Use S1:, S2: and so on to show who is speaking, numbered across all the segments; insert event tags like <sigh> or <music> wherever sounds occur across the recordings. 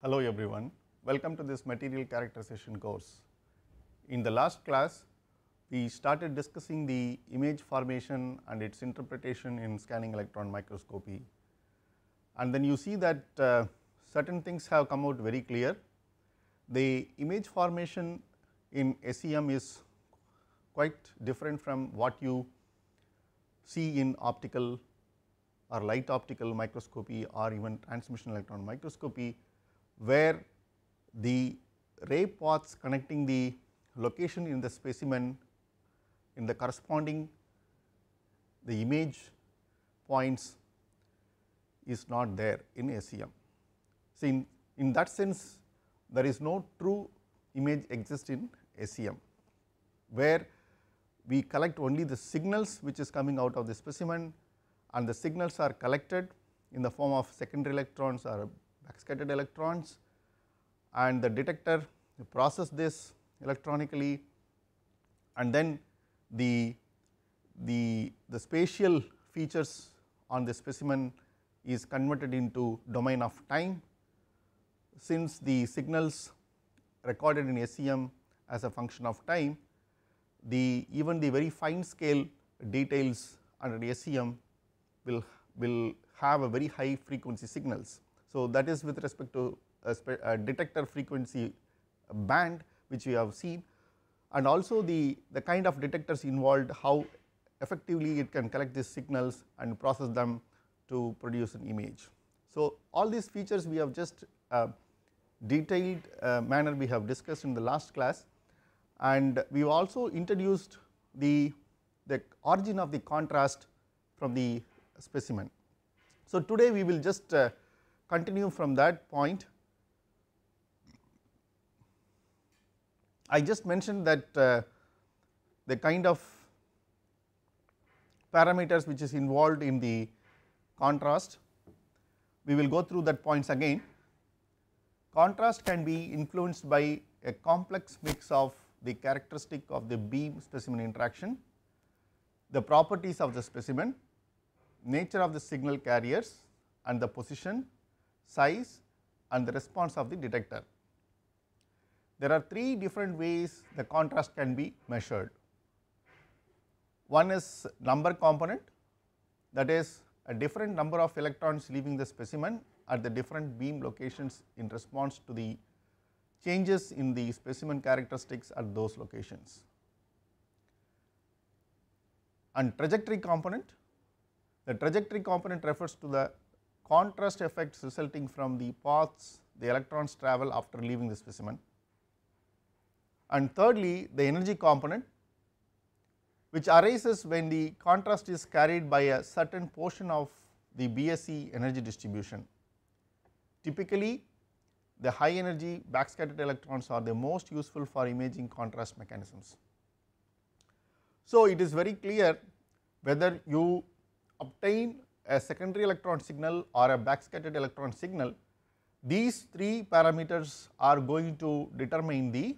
S1: Hello everyone, welcome to this material characterization course. In the last class, we started discussing the image formation and its interpretation in scanning electron microscopy. And then you see that uh, certain things have come out very clear the image formation in SEM is quite different from what you see in optical or light optical microscopy or even transmission electron microscopy where the ray paths connecting the location in the specimen in the corresponding the image points is not there in SEM. So, in, in that sense there is no true image exist in SEM, where we collect only the signals which is coming out of the specimen and the signals are collected in the form of secondary electrons or backscattered electrons and the detector process this electronically and then the, the, the spatial features on the specimen is converted into domain of time since the signals recorded in SEM as a function of time, the even the very fine scale details under SEM will, will have a very high frequency signals. So, that is with respect to a, a detector frequency band which we have seen and also the, the kind of detectors involved how effectively it can collect these signals and process them to produce an image. So, all these features we have just uh, detailed uh, manner we have discussed in the last class and we have also introduced the, the origin of the contrast from the specimen. So, today we will just uh, continue from that point. I just mentioned that uh, the kind of parameters which is involved in the contrast, we will go through that points again. Contrast can be influenced by a complex mix of the characteristic of the beam specimen interaction, the properties of the specimen, nature of the signal carriers and the position, size and the response of the detector. There are three different ways the contrast can be measured. One is number component that is a different number of electrons leaving the specimen at the different beam locations in response to the changes in the specimen characteristics at those locations. And trajectory component, the trajectory component refers to the contrast effects resulting from the paths the electrons travel after leaving the specimen. And thirdly, the energy component which arises when the contrast is carried by a certain portion of the BSE energy distribution. Typically the high energy backscattered electrons are the most useful for imaging contrast mechanisms. So, it is very clear whether you obtain a secondary electron signal or a backscattered electron signal, these three parameters are going to determine the,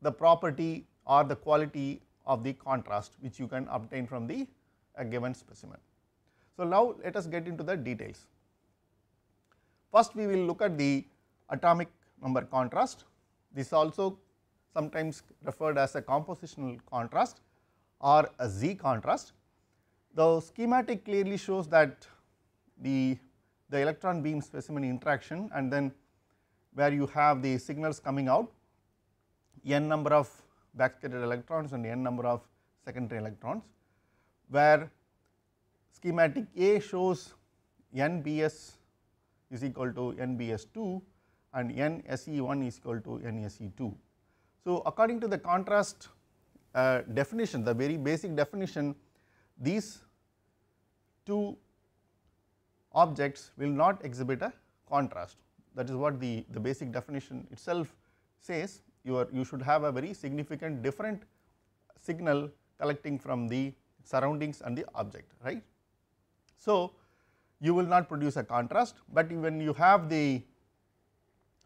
S1: the property or the quality of the contrast which you can obtain from the a given specimen. So, now let us get into the details. First we will look at the atomic number contrast. This also sometimes referred as a compositional contrast or a Z contrast. The schematic clearly shows that the, the electron beam specimen interaction and then where you have the signals coming out n number of backscattered electrons and n number of secondary electrons where schematic A shows NBS is equal to NBS2 and NSE1 is equal to NSE2. So, according to the contrast uh, definition, the very basic definition, these two objects will not exhibit a contrast. That is what the, the basic definition itself says. You, are, you should have a very significant different signal collecting from the surroundings and the object, right. So, you will not produce a contrast, but when you have the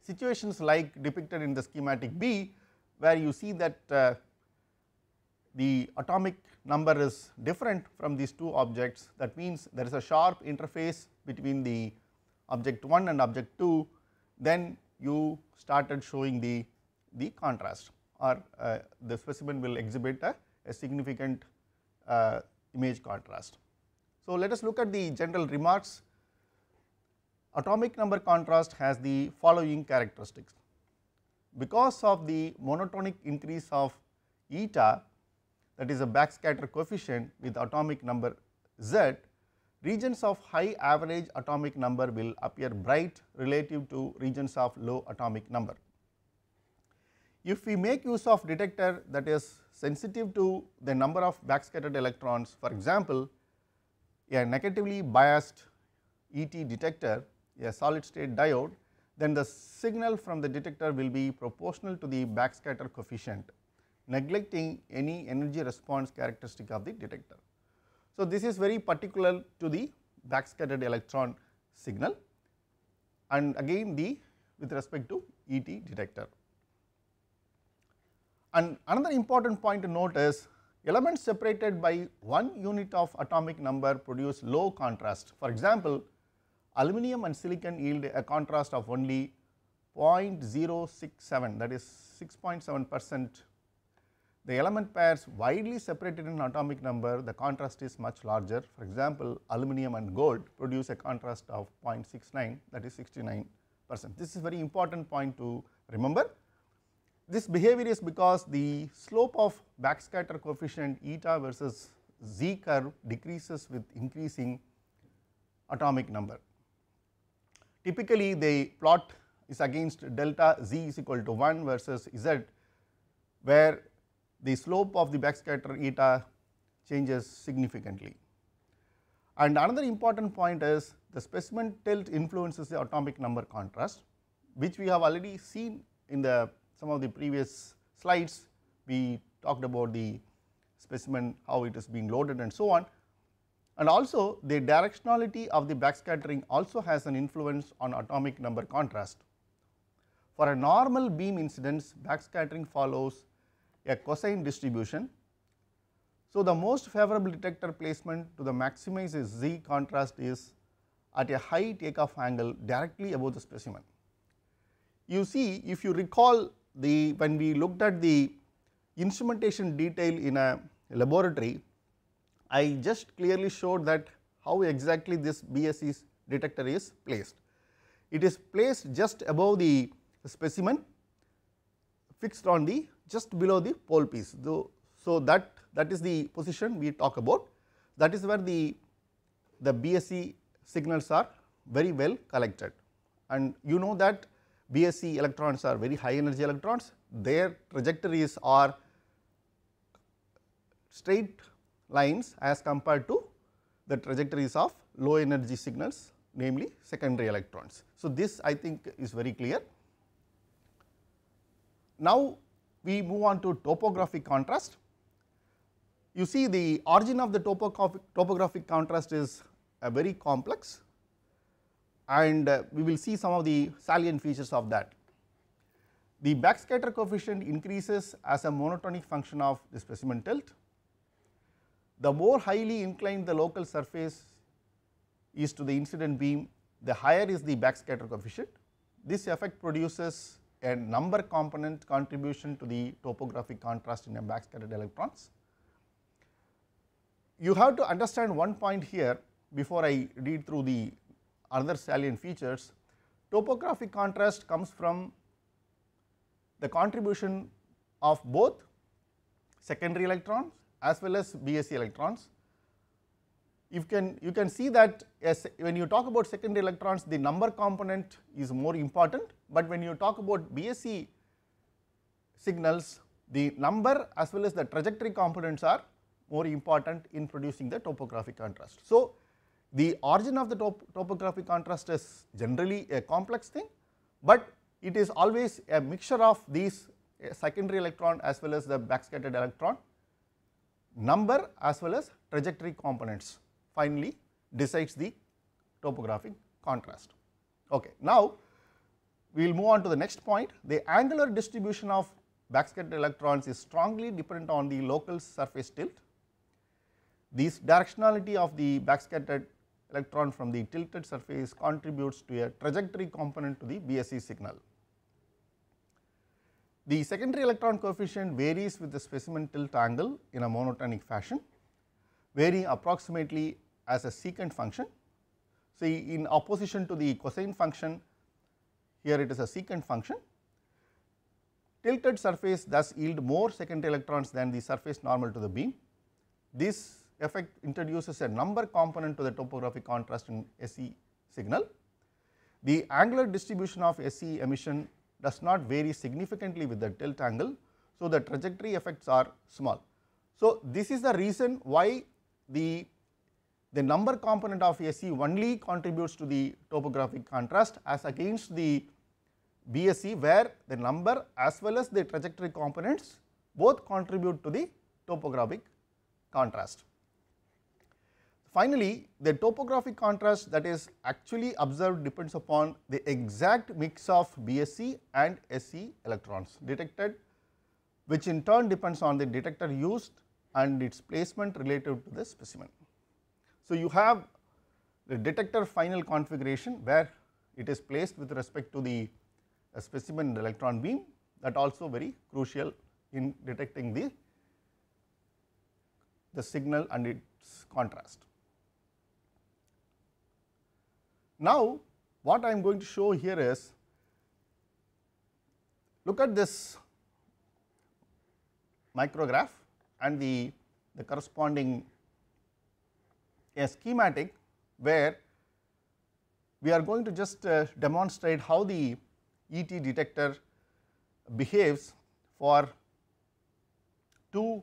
S1: situations like depicted in the schematic B where you see that uh, the atomic number is different from these two objects that means there is a sharp interface between the object 1 and object 2 then you started showing the, the contrast or uh, the specimen will exhibit a, a significant uh, image contrast. So, let us look at the general remarks. Atomic number contrast has the following characteristics. Because of the monotonic increase of eta that is a backscatter coefficient with atomic number z, regions of high average atomic number will appear bright relative to regions of low atomic number. If we make use of detector that is sensitive to the number of backscattered electrons for example, a negatively biased ET detector, a solid state diode, then the signal from the detector will be proportional to the backscatter coefficient neglecting any energy response characteristic of the detector. So, this is very particular to the backscattered electron signal and again the with respect to ET detector. And another important point to note is Elements separated by 1 unit of atomic number produce low contrast. For example, aluminum and silicon yield a contrast of only 0.067 that is 6.7 percent. The element pairs widely separated in atomic number the contrast is much larger for example, aluminum and gold produce a contrast of 0.69 that is 69 percent. This is very important point to remember this behavior is because the slope of backscatter coefficient eta versus z curve decreases with increasing atomic number. Typically the plot is against delta z is equal to 1 versus z where the slope of the backscatter eta changes significantly. And another important point is the specimen tilt influences the atomic number contrast which we have already seen in the some of the previous slides we talked about the specimen how it is being loaded and so on and also the directionality of the backscattering also has an influence on atomic number contrast. For a normal beam incidence backscattering follows a cosine distribution. So, the most favorable detector placement to the maximize Z contrast is at a high takeoff angle directly above the specimen. You see if you recall the when we looked at the instrumentation detail in a laboratory, I just clearly showed that how exactly this BSE detector is placed. It is placed just above the specimen fixed on the just below the pole piece. So, so that that is the position we talk about that is where the the BSE signals are very well collected and you know that BSE electrons are very high energy electrons, their trajectories are straight lines as compared to the trajectories of low energy signals namely secondary electrons. So, this I think is very clear. Now, we move on to topographic contrast. You see the origin of the topographic, topographic contrast is a very complex and uh, we will see some of the salient features of that. The backscatter coefficient increases as a monotonic function of the specimen tilt. The more highly inclined the local surface is to the incident beam, the higher is the backscatter coefficient. This effect produces a number component contribution to the topographic contrast in a backscattered electrons. You have to understand one point here before I read through the other salient features. Topographic contrast comes from the contribution of both secondary electrons as well as BSE electrons. You can, you can see that as when you talk about secondary electrons the number component is more important, but when you talk about BSE signals the number as well as the trajectory components are more important in producing the topographic contrast. So, the origin of the top topographic contrast is generally a complex thing, but it is always a mixture of these eh, secondary electron as well as the backscattered electron number as well as trajectory components finally decides the topographic contrast. Okay. Now, we will move on to the next point the angular distribution of backscattered electrons is strongly dependent on the local surface tilt. This directionality of the backscattered electron from the tilted surface contributes to a trajectory component to the BSE signal. The secondary electron coefficient varies with the specimen tilt angle in a monotonic fashion, varying approximately as a secant function. See in opposition to the cosine function, here it is a secant function. Tilted surface thus yield more secondary electrons than the surface normal to the beam. This effect introduces a number component to the topographic contrast in SE signal. The angular distribution of SE emission does not vary significantly with the tilt angle. So, the trajectory effects are small. So, this is the reason why the, the number component of SE only contributes to the topographic contrast as against the BSE where the number as well as the trajectory components both contribute to the topographic contrast. Finally, the topographic contrast that is actually observed depends upon the exact mix of BSE and SE electrons detected which in turn depends on the detector used and its placement relative to the specimen. So, you have the detector final configuration where it is placed with respect to the uh, specimen electron beam that also very crucial in detecting the, the signal and its contrast. Now, what I am going to show here is look at this micrograph and the, the corresponding a schematic where we are going to just uh, demonstrate how the ET detector behaves for two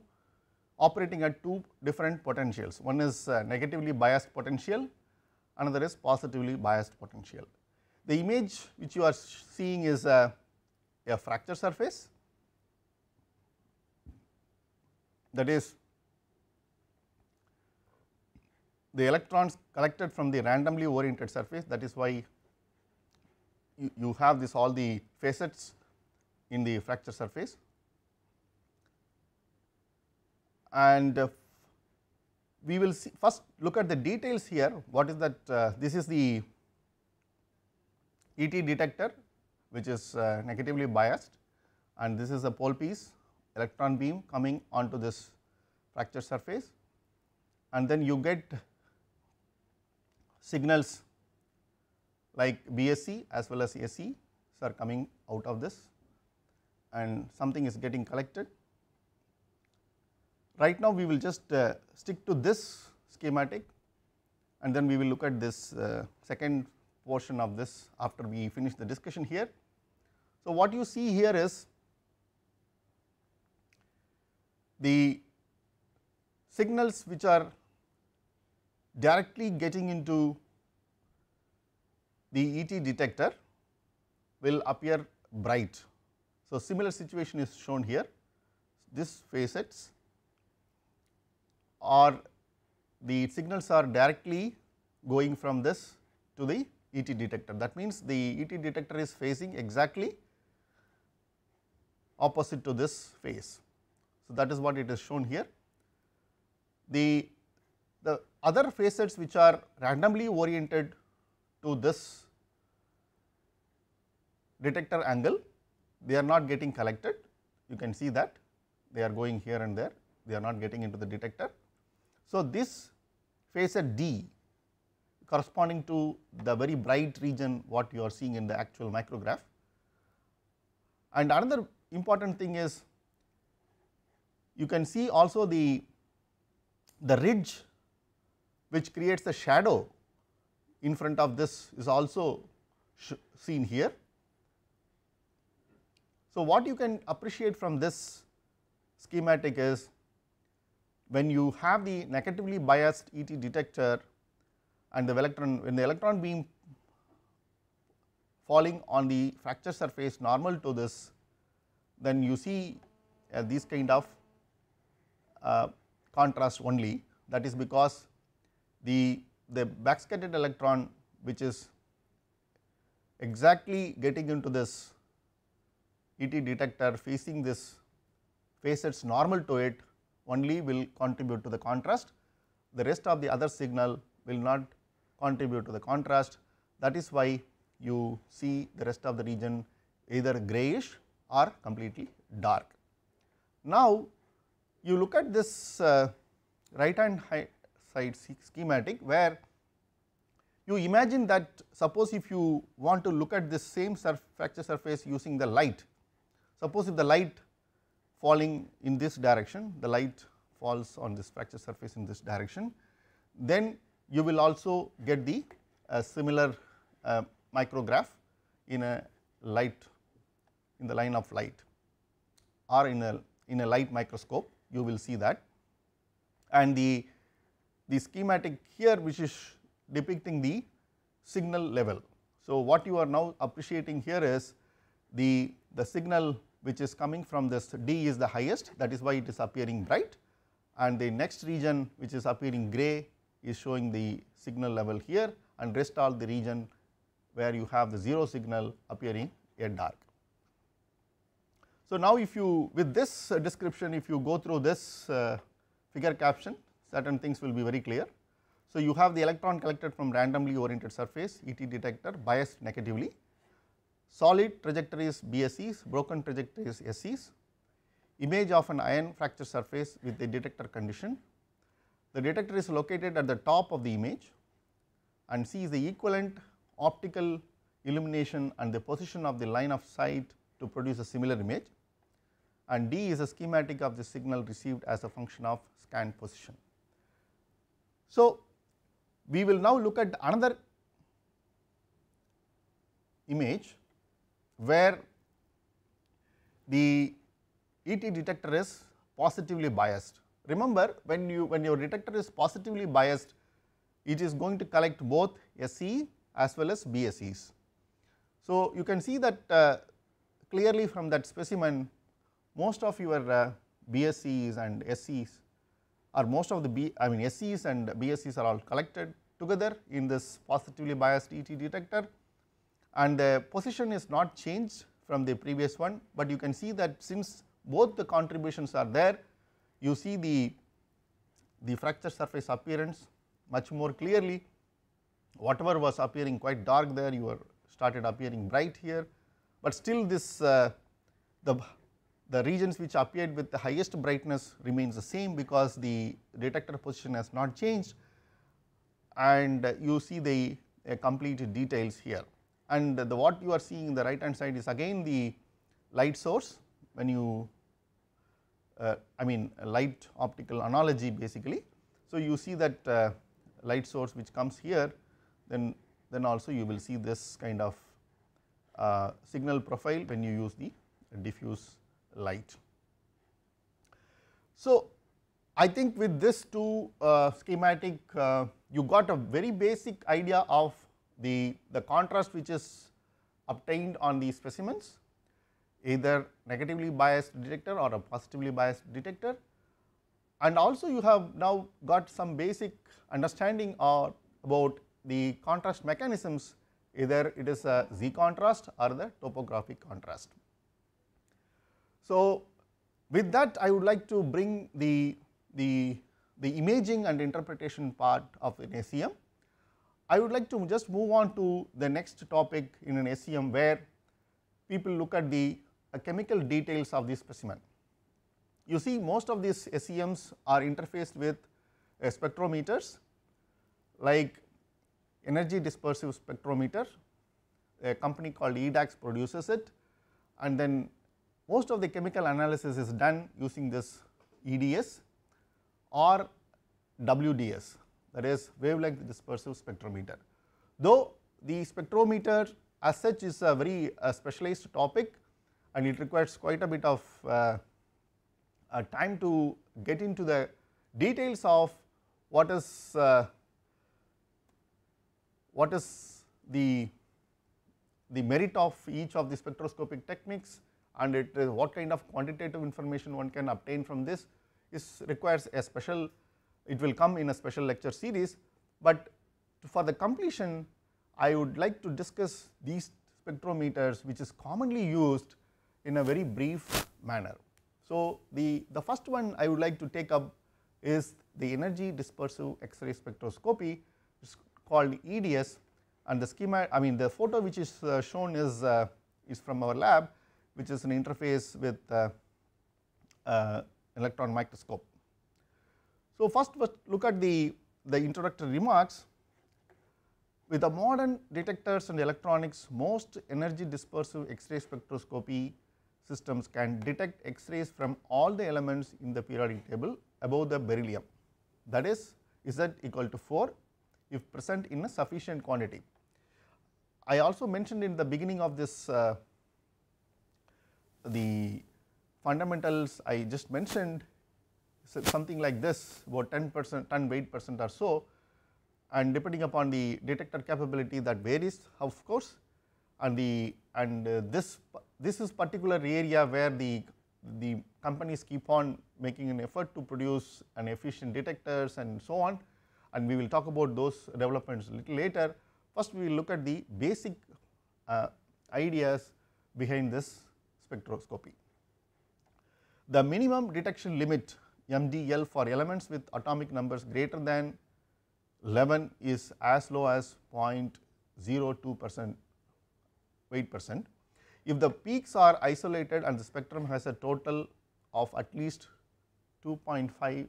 S1: operating at two different potentials. One is uh, negatively biased potential another is positively biased potential. The image which you are seeing is a, a fracture surface that is the electrons collected from the randomly oriented surface that is why you, you have this all the facets in the fracture surface and uh, we will see first look at the details here what is that uh, this is the ET detector which is uh, negatively biased and this is a pole piece electron beam coming onto this fracture surface and then you get signals like BSC as well as SE are coming out of this and something is getting collected Right now we will just uh, stick to this schematic and then we will look at this uh, second portion of this after we finish the discussion here. So, what you see here is the signals which are directly getting into the ET detector will appear bright. So, similar situation is shown here this facets or the signals are directly going from this to the ET detector. That means, the ET detector is facing exactly opposite to this phase. So, that is what it is shown here. The, the other facets which are randomly oriented to this detector angle, they are not getting collected. You can see that they are going here and there, they are not getting into the detector. So, this facet D corresponding to the very bright region what you are seeing in the actual micrograph. And another important thing is you can see also the, the ridge which creates the shadow in front of this is also seen here. So, what you can appreciate from this schematic is when you have the negatively biased ET detector and the electron when the electron beam falling on the fracture surface normal to this then you see uh, these kind of uh, contrast only that is because the, the backscattered electron which is exactly getting into this ET detector facing this face its normal to it only will contribute to the contrast, the rest of the other signal will not contribute to the contrast. That is why you see the rest of the region either grayish or completely dark. Now, you look at this uh, right hand side schematic where you imagine that suppose if you want to look at this same surf fracture surface using the light, suppose if the light falling in this direction, the light falls on this fracture surface in this direction, then you will also get the uh, similar uh, micrograph in a light in the line of light or in a in a light microscope you will see that and the the schematic here which is depicting the signal level. So, what you are now appreciating here is the the signal which is coming from this D is the highest that is why it is appearing bright and the next region which is appearing gray is showing the signal level here and rest all the region where you have the 0 signal appearing a dark. So, now if you with this description if you go through this uh, figure caption certain things will be very clear. So, you have the electron collected from randomly oriented surface ET detector biased negatively solid trajectories BSEs, broken trajectories SEs, image of an iron fracture surface with the detector condition. The detector is located at the top of the image and C is the equivalent optical illumination and the position of the line of sight to produce a similar image and D is a schematic of the signal received as a function of scan position. So, we will now look at another image where the ET detector is positively biased. Remember when you when your detector is positively biased, it is going to collect both SE as well as BSEs. So, you can see that uh, clearly from that specimen most of your uh, BSEs and SEs are most of the B I mean SEs and BSEs are all collected together in this positively biased ET detector and the position is not changed from the previous one, but you can see that since both the contributions are there, you see the, the fracture surface appearance much more clearly. Whatever was appearing quite dark there, you are started appearing bright here, but still this uh, the, the regions which appeared with the highest brightness remains the same because the detector position has not changed and you see the uh, complete details here and the what you are seeing in the right hand side is again the light source when you uh, I mean light optical analogy basically. So, you see that uh, light source which comes here then then also you will see this kind of uh, signal profile when you use the diffuse light. So, I think with this two uh, schematic uh, you got a very basic idea of the, the contrast which is obtained on the specimens either negatively biased detector or a positively biased detector and also you have now got some basic understanding or about the contrast mechanisms either it is a Z contrast or the topographic contrast. So, with that I would like to bring the, the, the imaging and interpretation part of an ACM I would like to just move on to the next topic in an SEM where people look at the uh, chemical details of the specimen. You see most of these SEMs are interfaced with uh, spectrometers like energy dispersive spectrometer, a company called EDAX produces it and then most of the chemical analysis is done using this EDS or WDS that is wavelength dispersive spectrometer. Though the spectrometer as such is a very uh, specialized topic and it requires quite a bit of uh, uh, time to get into the details of what is uh, what is the the merit of each of the spectroscopic techniques and it what kind of quantitative information one can obtain from this is requires a special it will come in a special lecture series, but for the completion I would like to discuss these spectrometers which is commonly used in a very brief manner. So, the, the first one I would like to take up is the energy dispersive X-ray spectroscopy it's called EDS and the schema I mean the photo which is uh, shown is, uh, is from our lab which is an interface with uh, uh electron microscope. So, first first look at the, the introductory remarks. With the modern detectors and electronics, most energy dispersive X-ray spectroscopy systems can detect X-rays from all the elements in the periodic table above the beryllium. That is, is Z equal to 4 if present in a sufficient quantity. I also mentioned in the beginning of this uh, the fundamentals I just mentioned so something like this about 10 percent, 10 weight percent or so and depending upon the detector capability that varies of course and the and uh, this this is particular area where the the companies keep on making an effort to produce an efficient detectors and so on and we will talk about those developments a little later. First we will look at the basic uh, ideas behind this spectroscopy. The minimum detection limit MDL for elements with atomic numbers greater than 11 is as low as 0.02 percent weight percent. If the peaks are isolated and the spectrum has a total of at least 2.5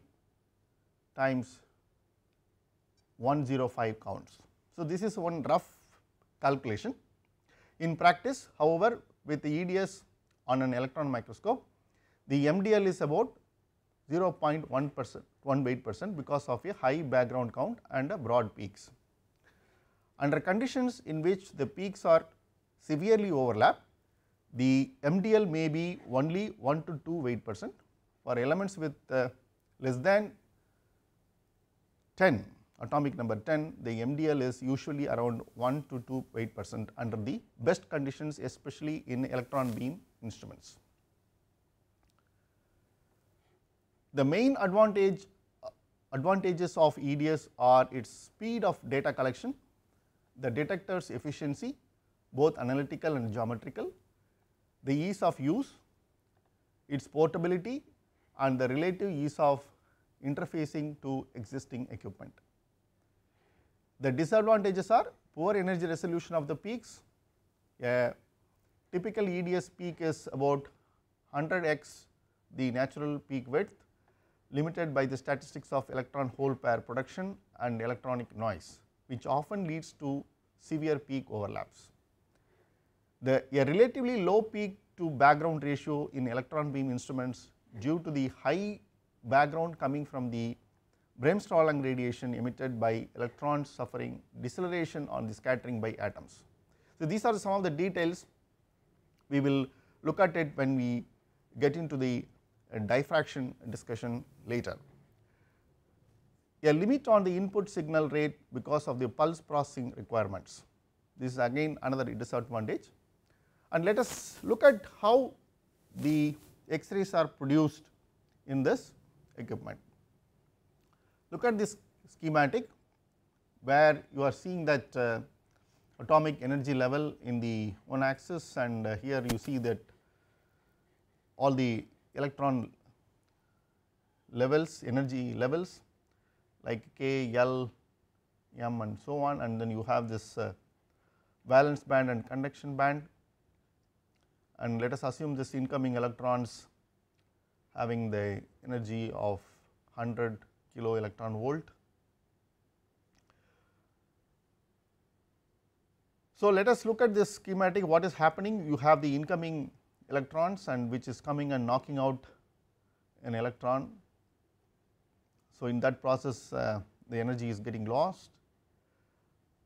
S1: times 105 counts. So, this is one rough calculation. In practice however, with the EDS on an electron microscope, the MDL is about 0.1 percent 1.8 percent because of a high background count and broad peaks. Under conditions in which the peaks are severely overlapped, the MDL may be only 1 to 2 weight percent for elements with uh, less than 10 atomic number 10 the MDL is usually around 1 to 2 weight percent under the best conditions especially in electron beam instruments. The main advantage advantages of EDS are its speed of data collection, the detector's efficiency both analytical and geometrical, the ease of use, its portability and the relative ease of interfacing to existing equipment. The disadvantages are poor energy resolution of the peaks, a typical EDS peak is about 100x the natural peak width limited by the statistics of electron hole pair production and electronic noise which often leads to severe peak overlaps. The a relatively low peak to background ratio in electron beam instruments due to the high background coming from the Bremsstrahlung radiation emitted by electrons suffering deceleration on the scattering by atoms. So, these are some of the details we will look at it when we get into the diffraction discussion later. A limit on the input signal rate because of the pulse processing requirements. This is again another disadvantage. And let us look at how the X-rays are produced in this equipment. Look at this schematic where you are seeing that uh, atomic energy level in the one axis and uh, here you see that all the electron levels, energy levels like K, L, M and so on and then you have this uh, valence band and conduction band and let us assume this incoming electrons having the energy of 100 kilo electron volt. So, let us look at this schematic what is happening you have the incoming electrons and which is coming and knocking out an electron. So, in that process uh, the energy is getting lost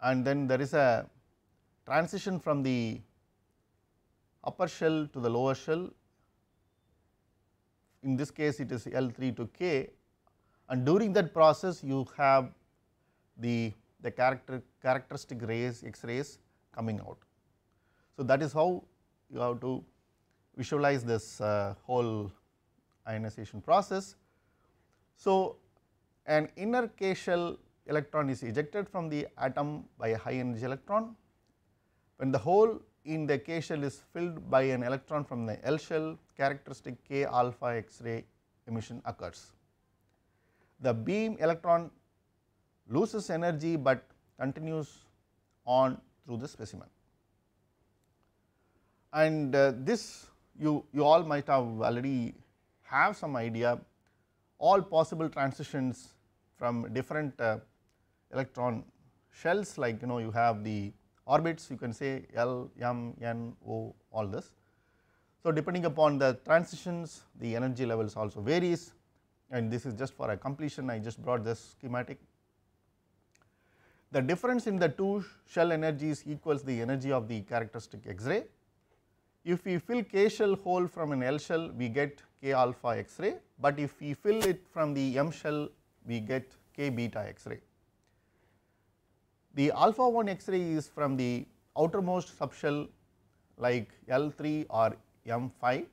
S1: and then there is a transition from the upper shell to the lower shell. In this case it is L 3 to K and during that process you have the, the character characteristic rays X rays coming out. So, that is how you have to visualize this uh, whole ionization process. So, an inner k shell electron is ejected from the atom by a high energy electron. When the hole in the k shell is filled by an electron from the L shell, characteristic k alpha X-ray emission occurs. The beam electron loses energy, but continues on through the specimen. And uh, this you, you all might have already have some idea all possible transitions from different uh, electron shells like you know you have the orbits you can say L, M, N, O all this. So, depending upon the transitions the energy levels also varies and this is just for a completion I just brought this schematic. The difference in the two shell energies equals the energy of the characteristic X-ray if we fill K shell hole from an L shell, we get K alpha X ray, but if we fill it from the M shell, we get K beta X ray. The alpha 1 X ray is from the outermost subshell like L 3 or M 5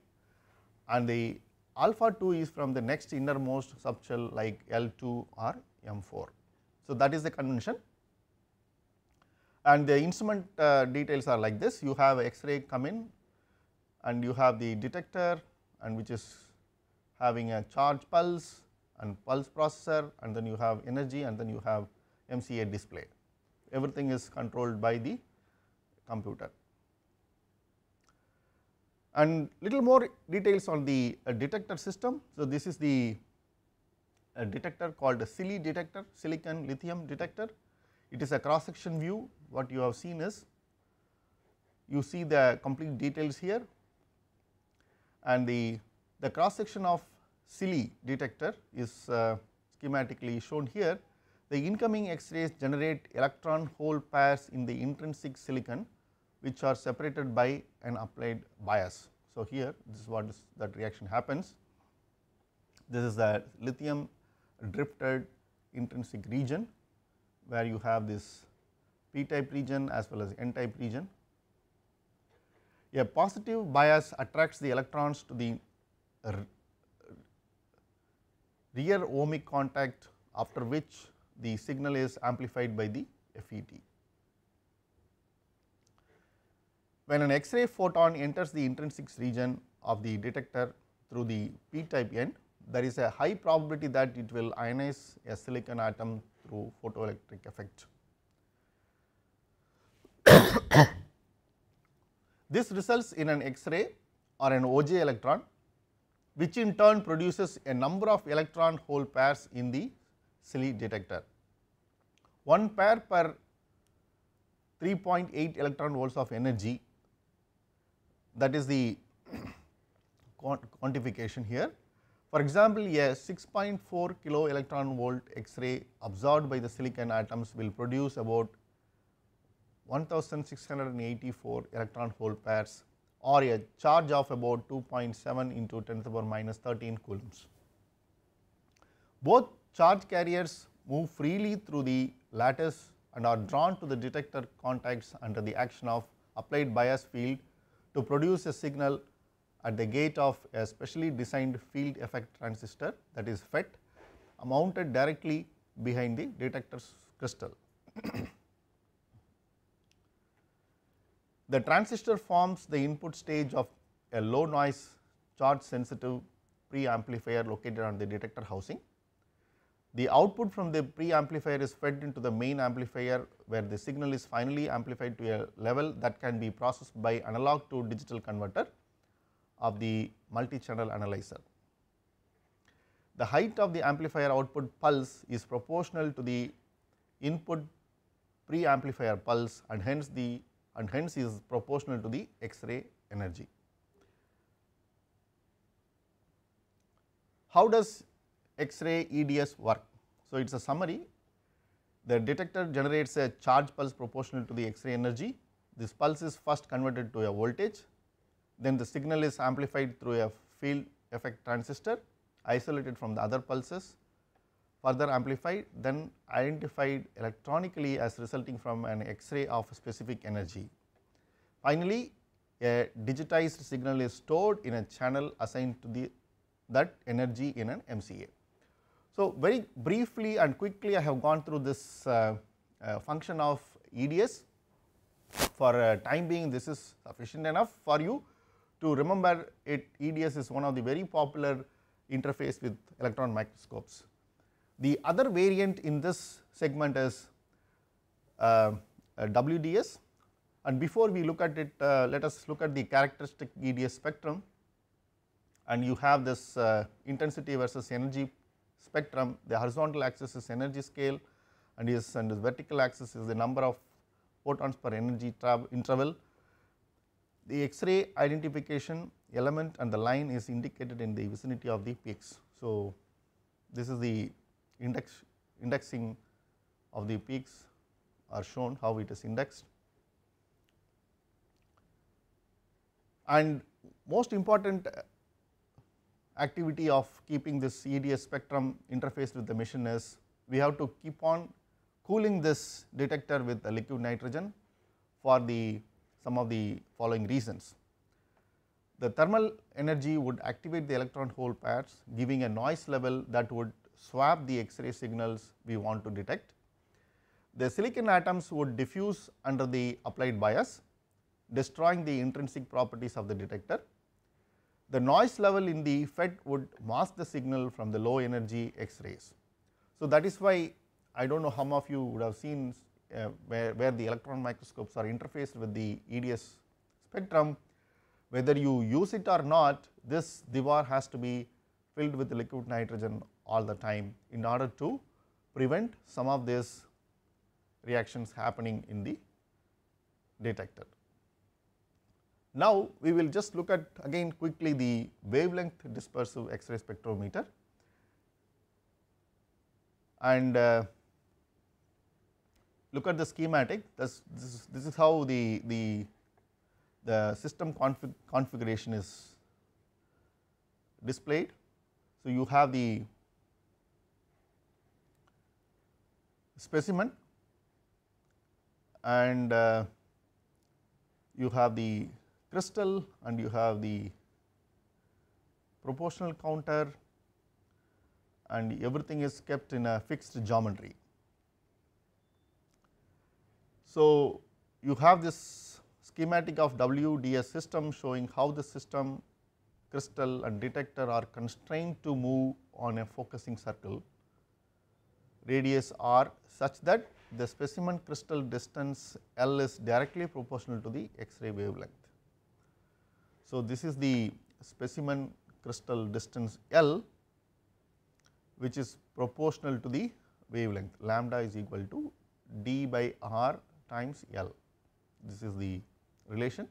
S1: and the alpha 2 is from the next innermost subshell like L 2 or M 4. So, that is the convention and the instrument uh, details are like this you have X ray come in and you have the detector and which is having a charge pulse and pulse processor and then you have energy and then you have MCA display. Everything is controlled by the computer. And little more details on the uh, detector system. So, this is the uh, detector called a SILI detector, silicon lithium detector. It is a cross section view. What you have seen is you see the complete details here and the, the cross section of Silly detector is uh, schematically shown here. The incoming X-rays generate electron hole pairs in the intrinsic silicon which are separated by an applied bias. So, here this is what is that reaction happens. This is the lithium drifted intrinsic region where you have this p type region as well as n type region a positive bias attracts the electrons to the rear ohmic contact after which the signal is amplified by the FET. When an X-ray photon enters the intrinsic region of the detector through the p-type end, there is a high probability that it will ionize a silicon atom through photoelectric effect. This results in an X-ray or an OJ electron which in turn produces a number of electron hole pairs in the Silly detector. One pair per 3.8 electron volts of energy that is the <coughs> quantification here. For example, a 6.4 kilo electron volt X-ray absorbed by the silicon atoms will produce about 1684 electron hole pairs or a charge of about 2.7 into 10 to the power minus 13 coulombs. Both charge carriers move freely through the lattice and are drawn to the detector contacts under the action of applied bias field to produce a signal at the gate of a specially designed field effect transistor that is FET mounted directly behind the detector's crystal. The transistor forms the input stage of a low noise charge sensitive preamplifier located on the detector housing. The output from the preamplifier is fed into the main amplifier where the signal is finally amplified to a level that can be processed by analog to digital converter of the multi-channel analyzer. The height of the amplifier output pulse is proportional to the input preamplifier pulse and hence the and hence is proportional to the X-ray energy. How does X-ray EDS work? So, it is a summary. The detector generates a charge pulse proportional to the X-ray energy. This pulse is first converted to a voltage, then the signal is amplified through a field effect transistor isolated from the other pulses further amplified then identified electronically as resulting from an X-ray of specific energy. Finally, a digitized signal is stored in a channel assigned to the that energy in an MCA. So, very briefly and quickly I have gone through this uh, uh, function of EDS for uh, time being this is sufficient enough for you to remember it EDS is one of the very popular interface with electron microscopes. The other variant in this segment is uh, uh WDS and before we look at it uh, let us look at the characteristic EDS spectrum and you have this uh, intensity versus energy spectrum the horizontal axis is energy scale and is and the vertical axis is the number of photons per energy interval. The X-ray identification element and the line is indicated in the vicinity of the peaks. So, this is the index indexing of the peaks are shown how it is indexed. And most important uh, activity of keeping this EDS spectrum interfaced with the machine is we have to keep on cooling this detector with the liquid nitrogen for the some of the following reasons. The thermal energy would activate the electron hole pairs giving a noise level that would swap the X-ray signals we want to detect. The silicon atoms would diffuse under the applied bias, destroying the intrinsic properties of the detector. The noise level in the FET would mask the signal from the low energy X-rays. So, that is why I do not know how many of you would have seen uh, where, where the electron microscopes are interfaced with the EDS spectrum, whether you use it or not, this Dewar has to be filled with liquid nitrogen all the time in order to prevent some of these reactions happening in the detector. Now, we will just look at again quickly the wavelength dispersive X-ray spectrometer and uh, look at the schematic. This, this, this is how the, the, the system config configuration is displayed. So, you have the specimen and uh, you have the crystal and you have the proportional counter and everything is kept in a fixed geometry. So, you have this schematic of WDS system showing how the system crystal and detector are constrained to move on a focusing circle radius r such that the specimen crystal distance L is directly proportional to the X-ray wavelength. So, this is the specimen crystal distance L which is proportional to the wavelength lambda is equal to d by r times L. This is the relation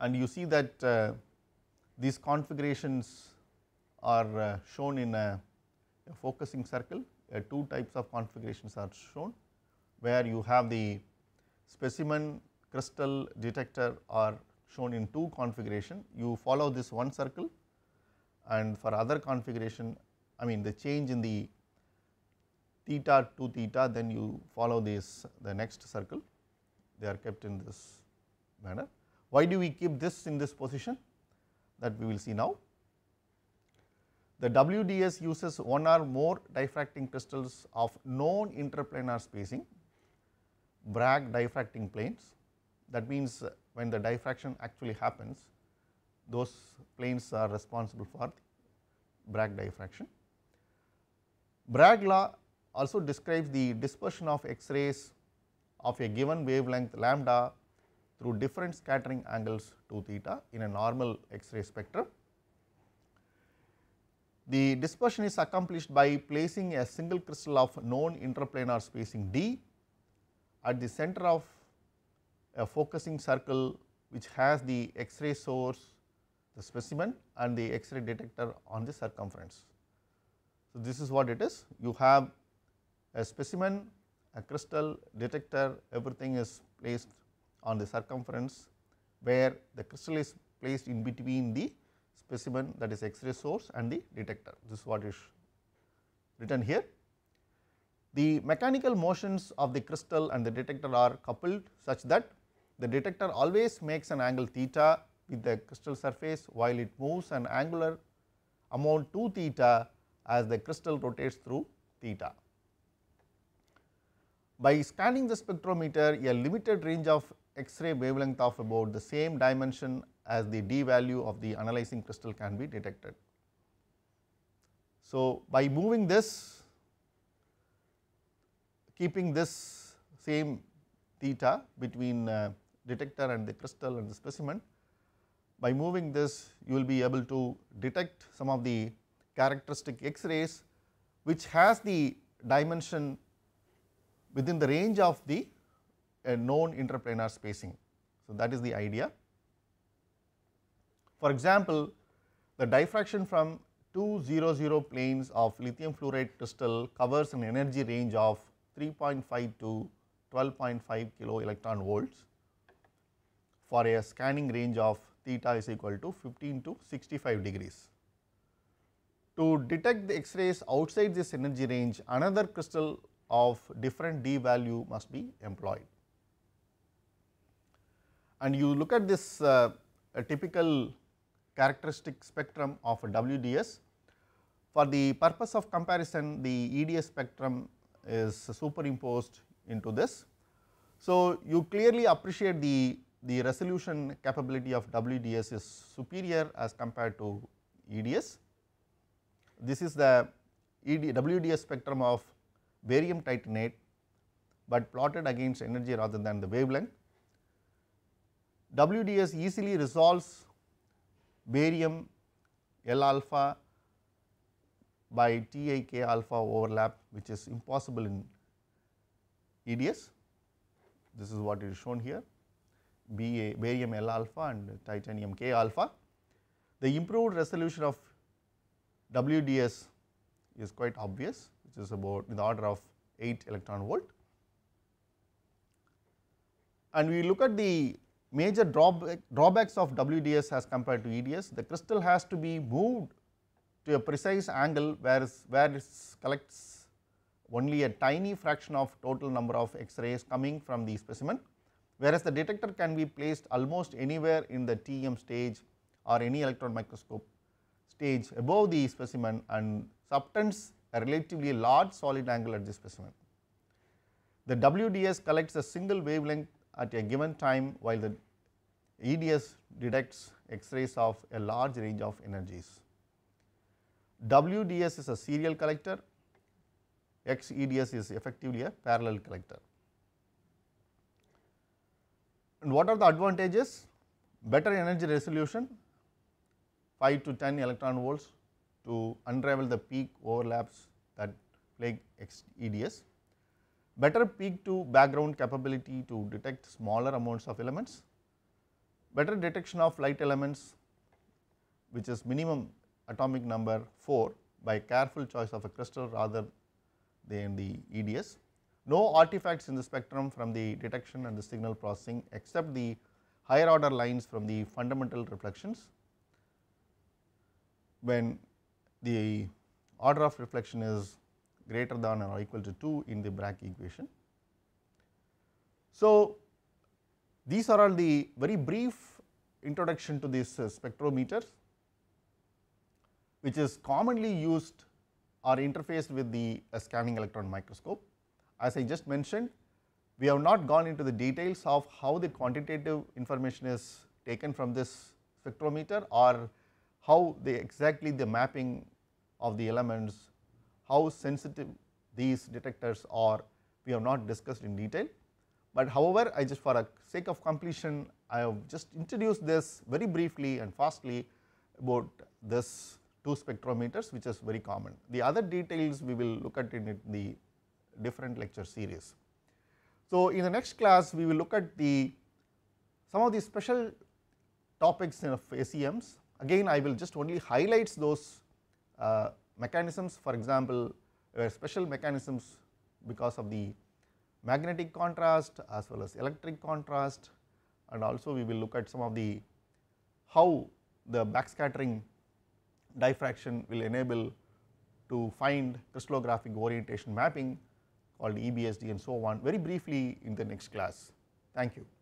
S1: and you see that uh, these configurations are uh, shown in a, a focusing circle uh, two types of configurations are shown where you have the specimen crystal detector are shown in two configuration you follow this one circle and for other configuration I mean the change in the theta to theta then you follow this the next circle they are kept in this manner why do we keep this in this position that we will see now. The WDS uses one or more diffracting crystals of known interplanar spacing Bragg diffracting planes that means when the diffraction actually happens those planes are responsible for Bragg diffraction. Bragg law also describes the dispersion of X rays of a given wavelength lambda through different scattering angles to theta in a normal X-ray spectrum. The dispersion is accomplished by placing a single crystal of known interplanar spacing d at the center of a focusing circle which has the X-ray source, the specimen and the X-ray detector on the circumference. So, this is what it is. You have a specimen, a crystal, detector, everything is placed on the circumference where the crystal is placed in between the specimen that is X-ray source and the detector. This is what is written here. The mechanical motions of the crystal and the detector are coupled such that the detector always makes an angle theta with the crystal surface while it moves an angular amount to theta as the crystal rotates through theta. By scanning the spectrometer, a limited range of X-ray wavelength of about the same dimension as the D value of the analyzing crystal can be detected. So, by moving this, keeping this same theta between uh, detector and the crystal and the specimen, by moving this you will be able to detect some of the characteristic X-rays which has the dimension within the range of the a known interplanar spacing. So, that is the idea. For example, the diffraction from 200 planes of lithium fluoride crystal covers an energy range of 3.5 to 12.5 kilo electron volts for a scanning range of theta is equal to 15 to 65 degrees. To detect the X-rays outside this energy range, another crystal of different D value must be employed and you look at this uh, typical characteristic spectrum of WDS. For the purpose of comparison the EDS spectrum is superimposed into this. So, you clearly appreciate the, the resolution capability of WDS is superior as compared to EDS. This is the ED, WDS spectrum of barium titanate, but plotted against energy rather than the wavelength. WDS easily resolves barium L alpha by TIK alpha overlap which is impossible in EDS. This is what is shown here BA, barium L alpha and titanium K alpha. The improved resolution of WDS is quite obvious which is about in the order of 8 electron volt. And we look at the major drawback, drawbacks of WDS as compared to EDS, the crystal has to be moved to a precise angle where, where it collects only a tiny fraction of total number of X-rays coming from the specimen, whereas the detector can be placed almost anywhere in the TEM stage or any electron microscope stage above the specimen and subtends a relatively large solid angle at the specimen. The WDS collects a single wavelength at a given time while the EDS detects X-rays of a large range of energies. WDS is a serial collector, XEDS is effectively a parallel collector. And what are the advantages? Better energy resolution, 5 to 10 electron volts to unravel the peak overlaps that plague XEDS better peak to background capability to detect smaller amounts of elements, better detection of light elements which is minimum atomic number 4 by careful choice of a crystal rather than the EDS. No artifacts in the spectrum from the detection and the signal processing except the higher order lines from the fundamental reflections when the order of reflection is greater than or equal to 2 in the Bragg equation. So, these are all the very brief introduction to this uh, which is commonly used or interfaced with the uh, scanning electron microscope. As I just mentioned, we have not gone into the details of how the quantitative information is taken from this spectrometer or how exactly the mapping of the elements how sensitive these detectors are we have not discussed in detail. But however, I just for a sake of completion I have just introduced this very briefly and fastly about this two spectrometers which is very common. The other details we will look at in the different lecture series. So, in the next class we will look at the some of the special topics of ACMs again I will just only highlights those uh, mechanisms for example uh, special mechanisms because of the magnetic contrast as well as electric contrast and also we will look at some of the how the backscattering diffraction will enable to find crystallographic orientation mapping called EBSD and so on very briefly in the next class. Thank you.